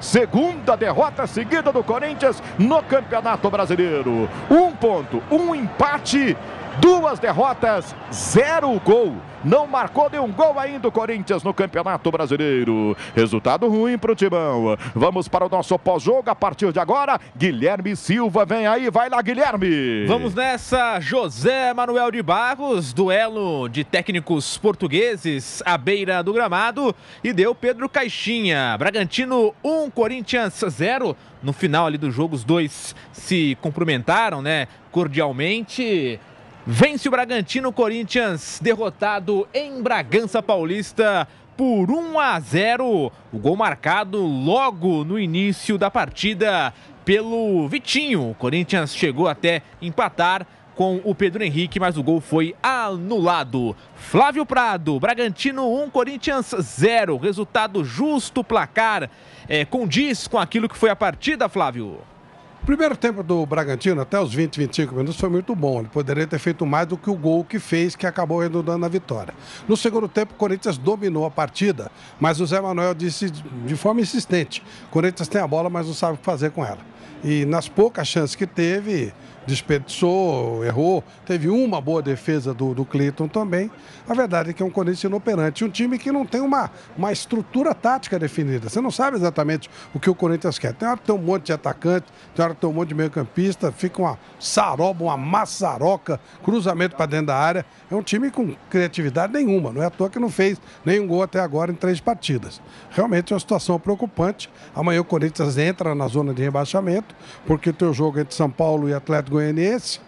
Segunda derrota seguida do Corinthians no Campeonato Brasileiro. Um ponto, um empate, duas derrotas, zero gol. Não marcou nenhum gol ainda o Corinthians no Campeonato Brasileiro. Resultado ruim para o Timão. Vamos para o nosso pós-jogo a partir de agora. Guilherme Silva vem aí, vai lá, Guilherme. Vamos nessa, José Manuel de Barros, duelo de técnicos portugueses à beira do gramado e deu Pedro Caixinha. Bragantino 1, Corinthians 0. No final ali do jogo, os dois se cumprimentaram, né? Cordialmente. Vence o Bragantino Corinthians, derrotado em Bragança Paulista por 1 a 0. O gol marcado logo no início da partida pelo Vitinho. O Corinthians chegou até empatar com o Pedro Henrique, mas o gol foi anulado. Flávio Prado, Bragantino 1, Corinthians 0. Resultado justo, placar é, condiz com aquilo que foi a partida, Flávio primeiro tempo do Bragantino, até os 20, 25 minutos, foi muito bom. Ele poderia ter feito mais do que o gol que fez, que acabou redundando na vitória. No segundo tempo, o Corinthians dominou a partida, mas o Zé Manuel disse de forma insistente: Corinthians tem a bola, mas não sabe o que fazer com ela. E nas poucas chances que teve, desperdiçou, errou. Teve uma boa defesa do, do Cleiton também. A verdade é que é um Corinthians inoperante. Um time que não tem uma, uma estrutura tática definida. Você não sabe exatamente o que o Corinthians quer. Tem hora que tem um monte de atacante, tem hora que tem um monte de meio-campista, fica uma saroba, uma maçaroca, cruzamento para dentro da área. É um time com criatividade nenhuma. Não é à toa que não fez nenhum gol até agora em três partidas. Realmente é uma situação preocupante. Amanhã o Corinthians entra na zona de rebaixamento rebaixamento, porque o teu jogo entre São Paulo e Atlético Goianiense.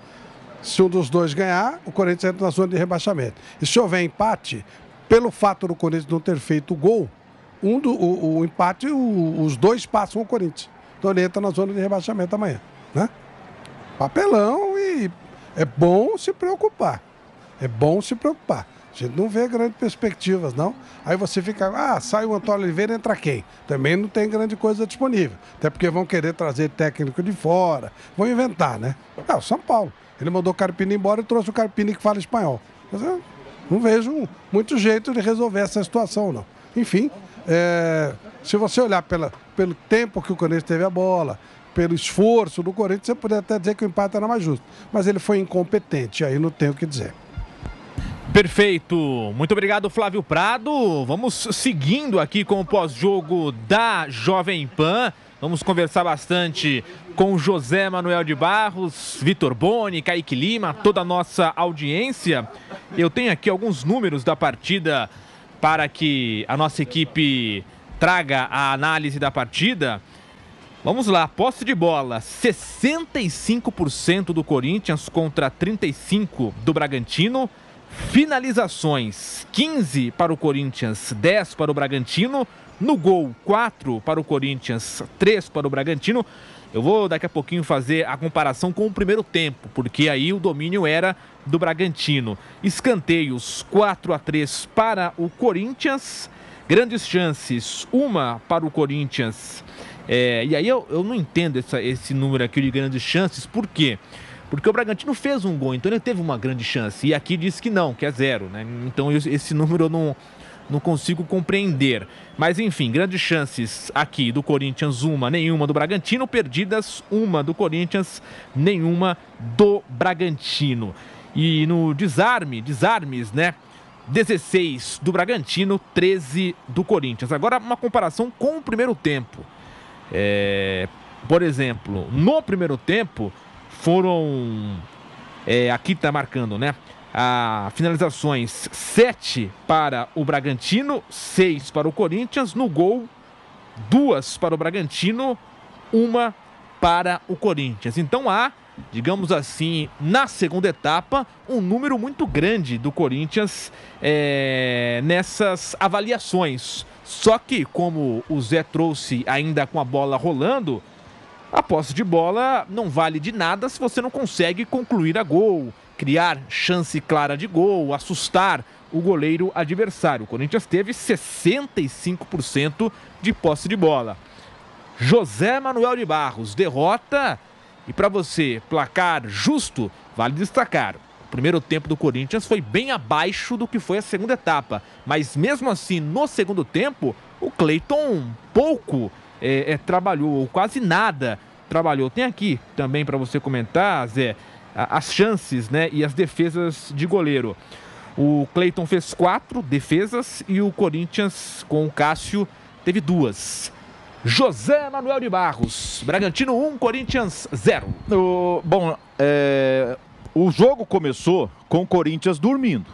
Se um dos dois ganhar, o Corinthians entra na zona de rebaixamento. E se houver empate, pelo fato do Corinthians não ter feito gol, um do, o, o empate, o, os dois passam o Corinthians. Então ele entra na zona de rebaixamento amanhã. Né? Papelão e é bom se preocupar. É bom se preocupar. A gente não vê grandes perspectivas, não. Aí você fica, ah, sai o Antônio Oliveira, entra quem? Também não tem grande coisa disponível. Até porque vão querer trazer técnico de fora, vão inventar, né? É, o São Paulo. Ele mandou o Carpini embora e trouxe o Carpini que fala espanhol. Mas eu não vejo muito jeito de resolver essa situação, não. Enfim, é, se você olhar pela, pelo tempo que o Corinthians teve a bola, pelo esforço do Corinthians, você poderia até dizer que o empate era mais justo. Mas ele foi incompetente, aí não tem o que dizer. Perfeito. Muito obrigado, Flávio Prado. Vamos seguindo aqui com o pós-jogo da Jovem Pan. Vamos conversar bastante com José Manuel de Barros, Vitor Boni, Kaique Lima, toda a nossa audiência. Eu tenho aqui alguns números da partida para que a nossa equipe traga a análise da partida. Vamos lá, posse de bola, 65% do Corinthians contra 35% do Bragantino. Finalizações: 15 para o Corinthians, 10 para o Bragantino. No gol, 4 para o Corinthians, 3 para o Bragantino. Eu vou daqui a pouquinho fazer a comparação com o primeiro tempo, porque aí o domínio era do Bragantino. Escanteios 4 a 3 para o Corinthians. Grandes chances, uma para o Corinthians. É, e aí eu, eu não entendo essa, esse número aqui de grandes chances, por quê? Porque porque o Bragantino fez um gol, então ele teve uma grande chance. E aqui disse que não, que é zero, né? Então esse número eu não, não consigo compreender. Mas enfim, grandes chances aqui do Corinthians, uma, nenhuma do Bragantino, perdidas, uma do Corinthians, nenhuma do Bragantino. E no desarme, desarmes, né? 16 do Bragantino, 13 do Corinthians. Agora, uma comparação com o primeiro tempo. É, por exemplo, no primeiro tempo, foram. É, aqui está marcando, né? a finalizações 7 para o Bragantino, 6 para o Corinthians. No gol, duas para o Bragantino, uma para o Corinthians. Então há, digamos assim, na segunda etapa, um número muito grande do Corinthians é, nessas avaliações. Só que, como o Zé trouxe ainda com a bola rolando, a posse de bola não vale de nada se você não consegue concluir a gol, criar chance clara de gol, assustar o goleiro adversário. O Corinthians teve 65% de posse de bola. José Manuel de Barros, derrota. E para você, placar justo, vale destacar. O primeiro tempo do Corinthians foi bem abaixo do que foi a segunda etapa, mas mesmo assim, no segundo tempo, o Cleiton um pouco é, é, trabalhou, ou quase nada trabalhou. Tem aqui também para você comentar, Zé, as chances né, e as defesas de goleiro. O Cleiton fez quatro defesas e o Corinthians, com o Cássio, teve duas. José Manuel de Barros, Bragantino 1, Corinthians 0. O, bom, é, o jogo começou com o Corinthians dormindo.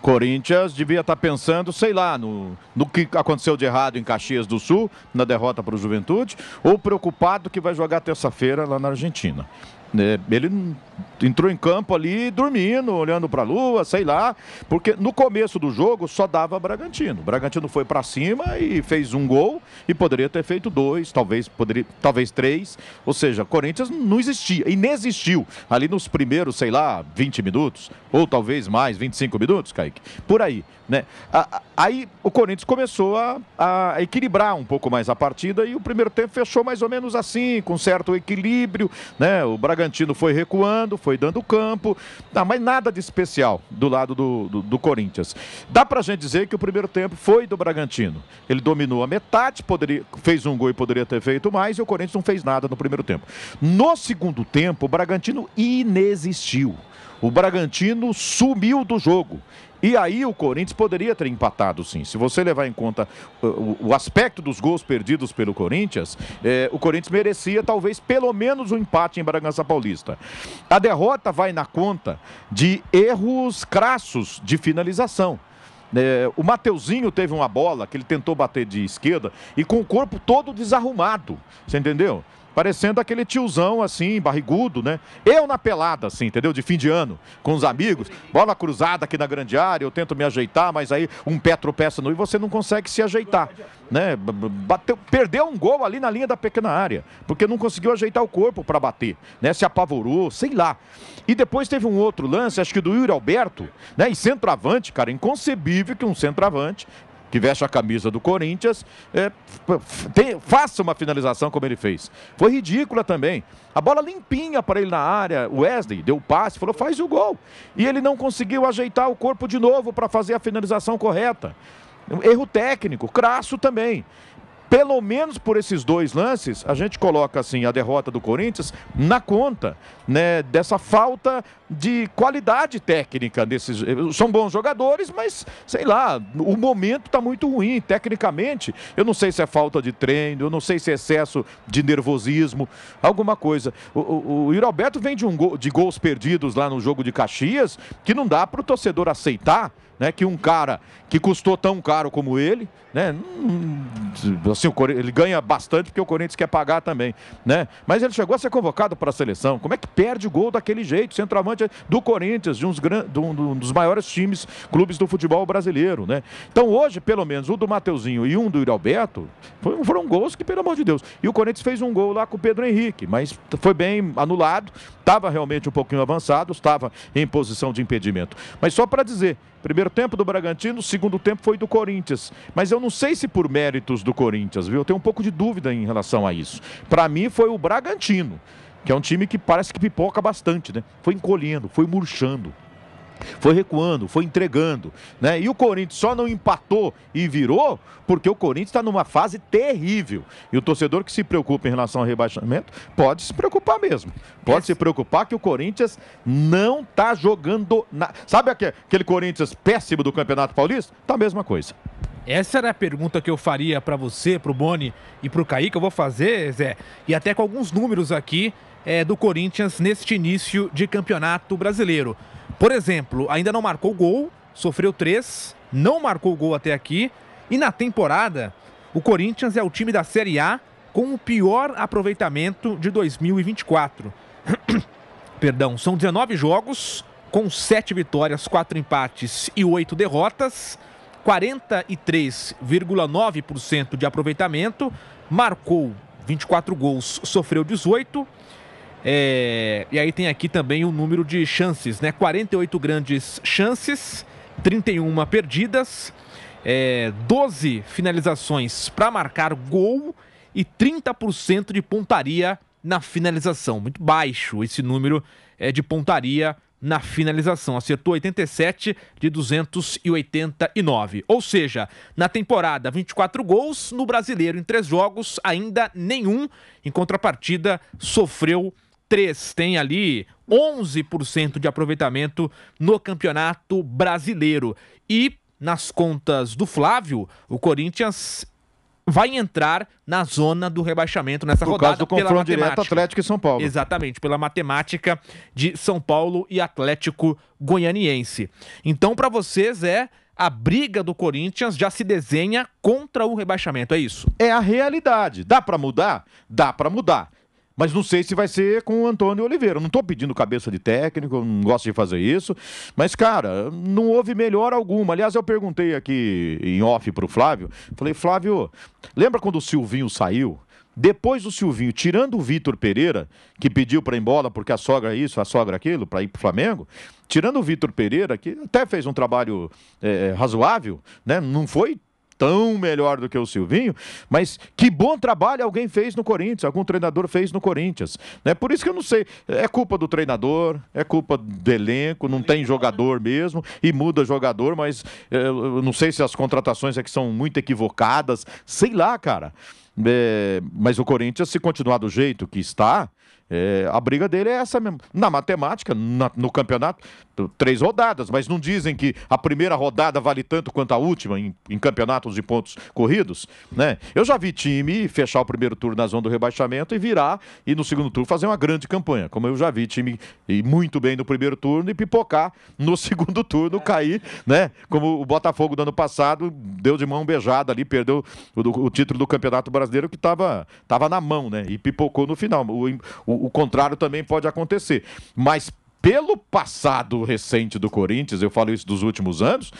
Corinthians devia estar tá pensando, sei lá, no, no que aconteceu de errado em Caxias do Sul, na derrota para o Juventude, ou preocupado que vai jogar terça-feira lá na Argentina. Né? ele entrou em campo ali dormindo, olhando para a lua, sei lá, porque no começo do jogo só dava Bragantino. Bragantino foi para cima e fez um gol e poderia ter feito dois, talvez poderia, talvez três, ou seja, Corinthians não existia, inexistiu ali nos primeiros, sei lá, 20 minutos ou talvez mais, 25 minutos, Kaique. Por aí, né? Aí o Corinthians começou a, a equilibrar um pouco mais a partida e o primeiro tempo fechou mais ou menos assim, com certo equilíbrio, né? O Bragantino Bragantino foi recuando, foi dando campo, não, ah, mas nada de especial do lado do, do, do Corinthians. Dá pra gente dizer que o primeiro tempo foi do Bragantino. Ele dominou a metade, poderia, fez um gol e poderia ter feito mais, e o Corinthians não fez nada no primeiro tempo. No segundo tempo, o Bragantino inexistiu o Bragantino sumiu do jogo. E aí o Corinthians poderia ter empatado, sim. Se você levar em conta eh, o, o aspecto dos gols perdidos pelo Corinthians, eh, o Corinthians merecia talvez pelo menos um empate em Bragança Paulista. A derrota vai na conta de erros crassos de finalização. É, o Mateuzinho teve uma bola que ele tentou bater de esquerda e com o corpo todo desarrumado. Você entendeu? parecendo aquele tiozão assim, barrigudo, né? Eu na pelada, assim, entendeu? De fim de ano, com os amigos, bola cruzada aqui na grande área, eu tento me ajeitar, mas aí um pé tropeça no e você não consegue se ajeitar, né? Bateu, perdeu um gol ali na linha da pequena área, porque não conseguiu ajeitar o corpo para bater, né? Se apavorou, sei lá. E depois teve um outro lance, acho que do Yuri Alberto, né? E centroavante, cara, inconcebível que um centroavante que veste a camisa do Corinthians, é, tem, faça uma finalização como ele fez. Foi ridícula também. A bola limpinha para ele na área, o Wesley deu o passe, falou: faz o gol. E ele não conseguiu ajeitar o corpo de novo para fazer a finalização correta. Erro técnico, crasso também pelo menos por esses dois lances, a gente coloca assim a derrota do Corinthians na conta, né, dessa falta de qualidade técnica desses, eh, são bons jogadores, mas sei lá, o momento está muito ruim tecnicamente. Eu não sei se é falta de treino, eu não sei se é excesso de nervosismo, alguma coisa. O, o Iroberto vem de um gol, de gols perdidos lá no jogo de Caxias, que não dá para o torcedor aceitar né, que um cara que custou tão caro como ele, né, hum, assim, ele ganha bastante porque o Corinthians quer pagar também, né, mas ele chegou a ser convocado para a seleção, como é que perde o gol daquele jeito, centroavante do Corinthians, de, uns, de um dos maiores times, clubes do futebol brasileiro, né, então hoje, pelo menos, o do Mateuzinho e um do Yuri Alberto, foram gols que, pelo amor de Deus, e o Corinthians fez um gol lá com o Pedro Henrique, mas foi bem anulado, estava realmente um pouquinho avançado, estava em posição de impedimento, mas só para dizer Primeiro tempo do Bragantino, segundo tempo foi do Corinthians. Mas eu não sei se por méritos do Corinthians, viu? Eu tenho um pouco de dúvida em relação a isso. Para mim foi o Bragantino, que é um time que parece que pipoca bastante, né? Foi encolhendo, foi murchando. Foi recuando, foi entregando, né? E o Corinthians só não empatou e virou porque o Corinthians está numa fase terrível. E o torcedor que se preocupa em relação ao rebaixamento pode se preocupar mesmo. Pode Esse... se preocupar que o Corinthians não está jogando. Na... Sabe aquele Corinthians péssimo do Campeonato Paulista? Tá a mesma coisa. Essa era a pergunta que eu faria para você, para o Boni e para o Kaique. Eu vou fazer, Zé, e até com alguns números aqui é, do Corinthians neste início de campeonato brasileiro. Por exemplo, ainda não marcou gol, sofreu três, não marcou gol até aqui. E na temporada, o Corinthians é o time da Série A com o pior aproveitamento de 2024. Perdão, são 19 jogos, com 7 vitórias, 4 empates e 8 derrotas, 43,9% de aproveitamento, marcou 24 gols, sofreu 18 é, e aí tem aqui também o um número de chances, né? 48 grandes chances, 31 perdidas, é, 12 finalizações para marcar gol e 30% de pontaria na finalização. Muito baixo esse número é, de pontaria na finalização. Acertou 87 de 289. Ou seja, na temporada, 24 gols. No brasileiro, em três jogos, ainda nenhum. Em contrapartida, sofreu 3 tem ali 11% de aproveitamento no Campeonato Brasileiro. E nas contas do Flávio, o Corinthians vai entrar na zona do rebaixamento nessa Por rodada causa do confronto pela direto Atlético e São Paulo. Exatamente, pela matemática de São Paulo e Atlético Goianiense. Então, para vocês é a briga do Corinthians já se desenha contra o rebaixamento, é isso? É a realidade. Dá para mudar? Dá para mudar. Mas não sei se vai ser com o Antônio Oliveira. Não estou pedindo cabeça de técnico, não gosto de fazer isso. Mas, cara, não houve melhor alguma. Aliás, eu perguntei aqui em off para o Flávio. Falei, Flávio, lembra quando o Silvinho saiu? Depois do Silvinho, tirando o Vitor Pereira, que pediu para ir embora porque a sogra é isso, a sogra é aquilo, para ir para o Flamengo, tirando o Vitor Pereira, que até fez um trabalho é, razoável, né? não foi tão melhor do que o Silvinho, mas que bom trabalho alguém fez no Corinthians, algum treinador fez no Corinthians. Né? Por isso que eu não sei, é culpa do treinador, é culpa do elenco, não tem jogador mesmo, e muda jogador, mas eh, eu não sei se as contratações é que são muito equivocadas, sei lá, cara. É, mas o Corinthians, se continuar do jeito que está, é, a briga dele é essa mesmo. Na matemática, na, no campeonato, três rodadas, mas não dizem que a primeira rodada vale tanto quanto a última em, em campeonatos de pontos corridos, né? Eu já vi time fechar o primeiro turno na zona do rebaixamento e virar e no segundo turno fazer uma grande campanha, como eu já vi time ir muito bem no primeiro turno e pipocar no segundo turno, cair, né? Como o Botafogo do ano passado deu de mão beijada ali, perdeu o, o título do Campeonato Brasileiro brasileiro que estava tava na mão, né? E pipocou no final. O, o, o contrário também pode acontecer. Mas pelo passado recente do Corinthians, eu falo isso dos últimos anos,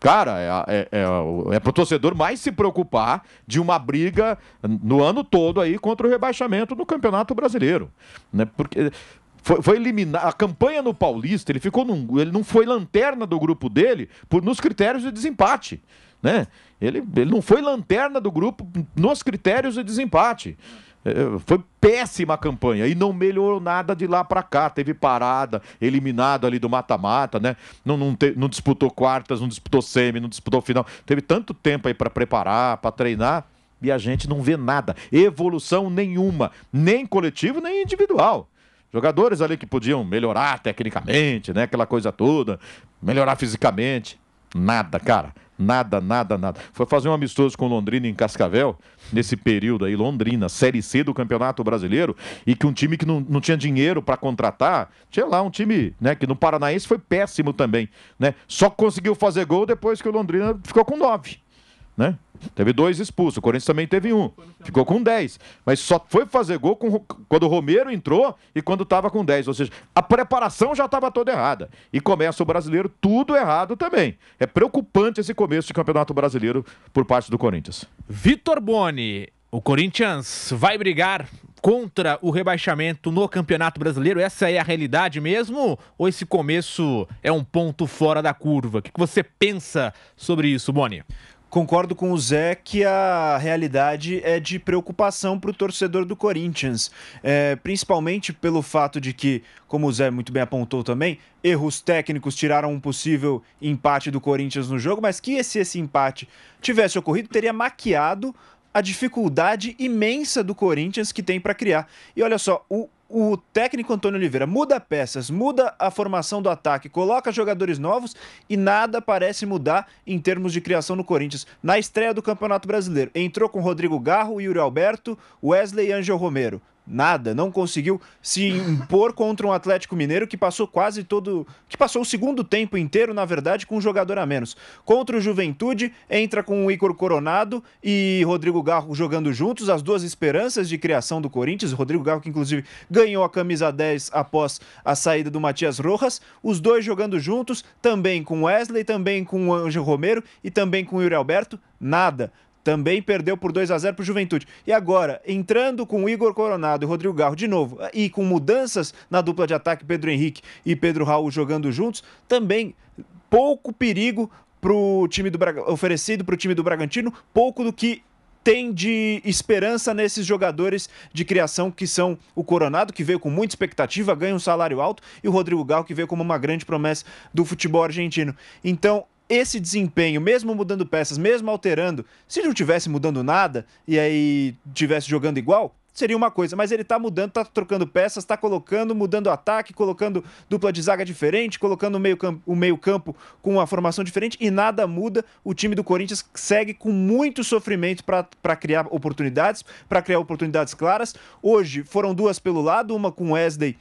cara, é, é, é, é para o torcedor mais se preocupar de uma briga no ano todo aí contra o rebaixamento do Campeonato Brasileiro. Né? Porque foi, foi eliminar a campanha no Paulista, ele ficou num, ele não foi lanterna do grupo dele por nos critérios de desempate né? Ele, ele não foi lanterna do grupo nos critérios de desempate. É, é, foi péssima a campanha e não melhorou nada de lá para cá. Teve parada, eliminado ali do mata-mata, né? Não, não, te, não, disputou quartas, não disputou semi, não disputou final. Teve tanto tempo aí para preparar, para treinar e a gente não vê nada. Evolução nenhuma, nem coletivo, nem individual. Jogadores ali que podiam melhorar tecnicamente, né? Aquela coisa toda, melhorar fisicamente. Nada, cara. Nada, nada, nada. Foi fazer um amistoso com Londrina em Cascavel, nesse período aí, Londrina, Série C do Campeonato Brasileiro, e que um time que não, não tinha dinheiro para contratar, tinha lá um time, né, que no Paranaense foi péssimo também, né? Só conseguiu fazer gol depois que o Londrina ficou com nove né? Teve dois expulsos, o Corinthians também teve um. Ficou com 10. Mas só foi fazer gol com, quando o Romero entrou e quando estava com 10. Ou seja, a preparação já estava toda errada. E começa o brasileiro tudo errado também. É preocupante esse começo de campeonato brasileiro por parte do Corinthians. Vitor Boni, o Corinthians vai brigar contra o rebaixamento no Campeonato Brasileiro? Essa é a realidade mesmo? Ou esse começo é um ponto fora da curva? O que você pensa sobre isso, Boni? concordo com o Zé que a realidade é de preocupação para o torcedor do Corinthians, é, principalmente pelo fato de que, como o Zé muito bem apontou também, erros técnicos tiraram um possível empate do Corinthians no jogo, mas que se esse empate tivesse ocorrido, teria maquiado a dificuldade imensa do Corinthians que tem para criar. E olha só, o o técnico Antônio Oliveira muda peças, muda a formação do ataque, coloca jogadores novos e nada parece mudar em termos de criação no Corinthians. Na estreia do Campeonato Brasileiro, entrou com Rodrigo Garro, Yuri Alberto, Wesley e Angel Romero nada, não conseguiu se impor contra um Atlético Mineiro que passou quase todo, que passou o segundo tempo inteiro, na verdade, com um jogador a menos. Contra o Juventude, entra com o Igor Coronado e Rodrigo Garro jogando juntos, as duas esperanças de criação do Corinthians, Rodrigo Garro que inclusive ganhou a camisa 10 após a saída do Matias Rojas, os dois jogando juntos, também com Wesley, também com o Anjo Romero e também com o Yuri Alberto, nada. Também perdeu por 2 a 0 para o Juventude. E agora, entrando com Igor Coronado e Rodrigo Garro de novo, ah, e com mudanças na dupla de ataque, Pedro Henrique e Pedro Raul jogando juntos, também pouco perigo pro time do oferecido para o time do Bragantino, pouco do que tem de esperança nesses jogadores de criação que são o Coronado, que veio com muita expectativa, ganha um salário alto, e o Rodrigo Gal, que veio como uma grande promessa do futebol argentino. Então, esse desempenho, mesmo mudando peças, mesmo alterando, se não tivesse mudando nada e aí tivesse jogando igual, seria uma coisa, mas ele tá mudando, tá trocando peças, tá colocando, mudando ataque, colocando dupla de zaga diferente, colocando o meio campo, o meio campo com uma formação diferente e nada muda. O time do Corinthians segue com muito sofrimento para criar oportunidades, para criar oportunidades claras. Hoje foram duas pelo lado, uma com Wesley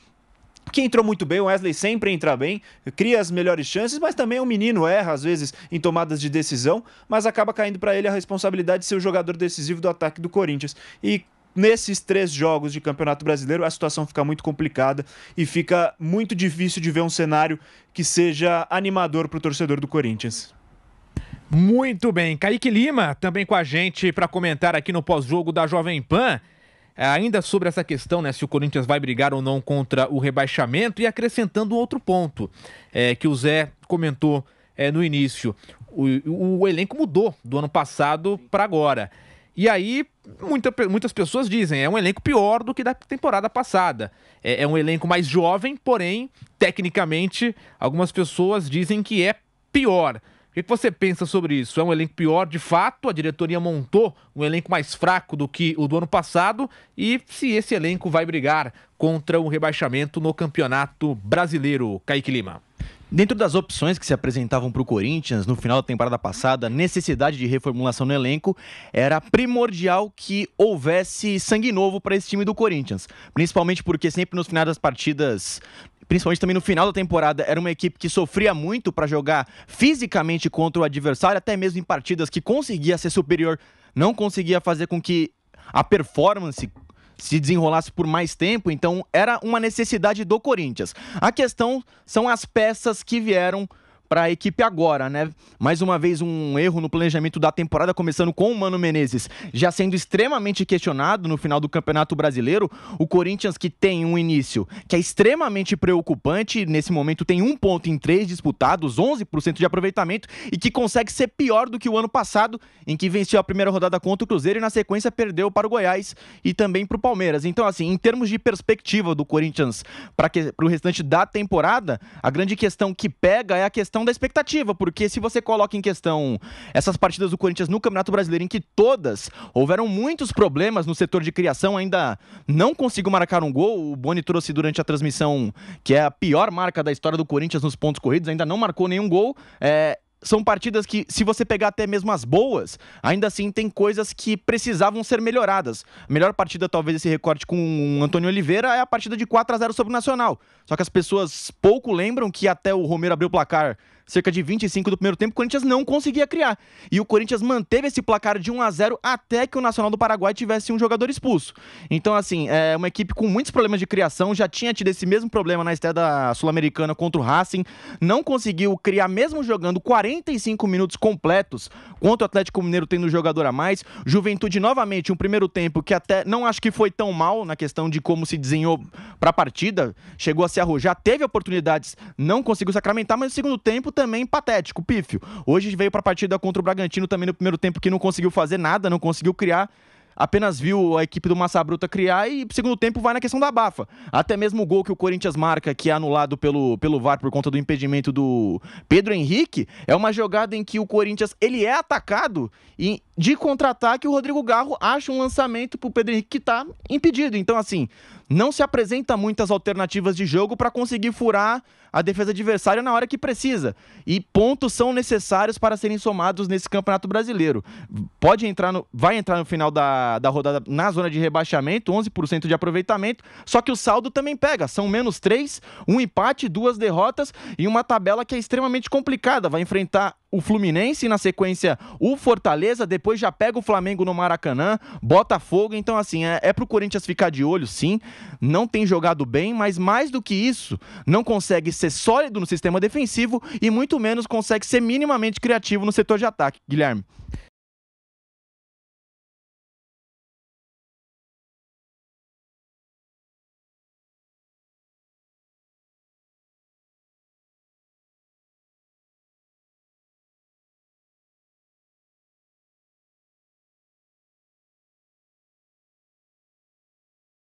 que entrou muito bem, o Wesley sempre entra bem, cria as melhores chances, mas também o menino erra, às vezes, em tomadas de decisão, mas acaba caindo para ele a responsabilidade de ser o jogador decisivo do ataque do Corinthians. E nesses três jogos de Campeonato Brasileiro, a situação fica muito complicada e fica muito difícil de ver um cenário que seja animador para o torcedor do Corinthians. Muito bem. Kaique Lima também com a gente para comentar aqui no pós-jogo da Jovem Pan. É, ainda sobre essa questão, né, se o Corinthians vai brigar ou não contra o rebaixamento, e acrescentando outro ponto é, que o Zé comentou é, no início. O, o, o elenco mudou do ano passado para agora. E aí, muita, muitas pessoas dizem, é um elenco pior do que da temporada passada. É, é, um elenco mais jovem, porém, tecnicamente, algumas pessoas dizem que é pior. O que você pensa sobre isso? É um elenco pior de fato? A diretoria montou um elenco mais fraco do que o do ano passado? E se esse elenco vai brigar contra o rebaixamento no Campeonato Brasileiro, Kaique Lima? Dentro das opções que se apresentavam para o Corinthians no final da temporada passada, a necessidade de reformulação no elenco era primordial que houvesse sangue novo para esse time do Corinthians. Principalmente porque sempre nos finais das partidas principalmente também no final da temporada, era uma equipe que sofria muito para jogar fisicamente contra o adversário, até mesmo em partidas que conseguia ser superior, não conseguia fazer com que a performance se desenrolasse por mais tempo, então era uma necessidade do Corinthians. A questão são as peças que vieram para a equipe agora, né? Mais uma vez um erro no planejamento da temporada, começando com o Mano Menezes, já sendo extremamente questionado no final do Campeonato Brasileiro. O Corinthians que tem um início que é extremamente preocupante, nesse momento tem um ponto em três disputados, 11% de aproveitamento e que consegue ser pior do que o ano passado, em que venceu a primeira rodada contra o Cruzeiro e na sequência perdeu para o Goiás e também para o Palmeiras. Então, assim, em termos de perspectiva do Corinthians para o restante da temporada, a grande questão que pega é a questão questão da expectativa, porque se você coloca em questão essas partidas do Corinthians no Campeonato Brasileiro, em que todas houveram muitos problemas no setor de criação, ainda não conseguiu marcar um gol. O Boni trouxe durante a transmissão que é a pior marca da história do Corinthians nos pontos corridos, ainda não marcou nenhum gol. É, são partidas que, se você pegar até mesmo as boas, ainda assim tem coisas que precisavam ser melhoradas. A melhor partida, talvez, esse recorte com o Antônio Oliveira é a partida de 4 a 0 sobre o Nacional. Só que as pessoas pouco lembram que até o Romero abriu o placar cerca de 25 do primeiro tempo, o Corinthians não conseguia criar. E o Corinthians manteve esse placar de 1 a 0 até que o Nacional do Paraguai tivesse um jogador expulso. Então, assim, é uma equipe com muitos problemas de criação, já tinha tido esse mesmo problema na estreia da Sul-Americana contra o Racing, não conseguiu criar mesmo jogando 45 minutos completos, quanto o Atlético Mineiro tendo um jogador a mais. Juventude novamente um primeiro tempo que até não acho que foi tão mal na questão de como se desenhou para a partida, chegou a se arrojar, teve oportunidades, não conseguiu sacramentar, mas no segundo tempo também patético, pífio. Hoje veio para a partida contra o Bragantino também no primeiro tempo que não conseguiu fazer nada, não conseguiu criar apenas viu a equipe do Massa Bruta criar e segundo tempo vai na questão da bafa. Até mesmo o gol que o Corinthians marca, que é anulado pelo, pelo VAR por conta do impedimento do Pedro Henrique, é uma jogada em que o Corinthians ele é atacado e de contra-ataque o Rodrigo Garro acha um lançamento pro Pedro Henrique que tá impedido. Então assim, não se apresenta muitas alternativas de jogo para conseguir furar a defesa adversária na hora que precisa. E pontos são necessários para serem somados nesse Campeonato Brasileiro. Pode entrar no, vai entrar no final da, da rodada na zona de rebaixamento, 11% de aproveitamento, só que o saldo também pega. São menos 3, um empate, duas derrotas e uma tabela que é extremamente complicada. Vai enfrentar o Fluminense, na sequência o Fortaleza, depois já pega o Flamengo no Maracanã, Botafogo. Então, assim, é, é pro Corinthians ficar de olho, sim. Não tem jogado bem, mas mais do que isso, não consegue ser sólido no sistema defensivo e muito menos consegue ser minimamente criativo no setor de ataque, Guilherme.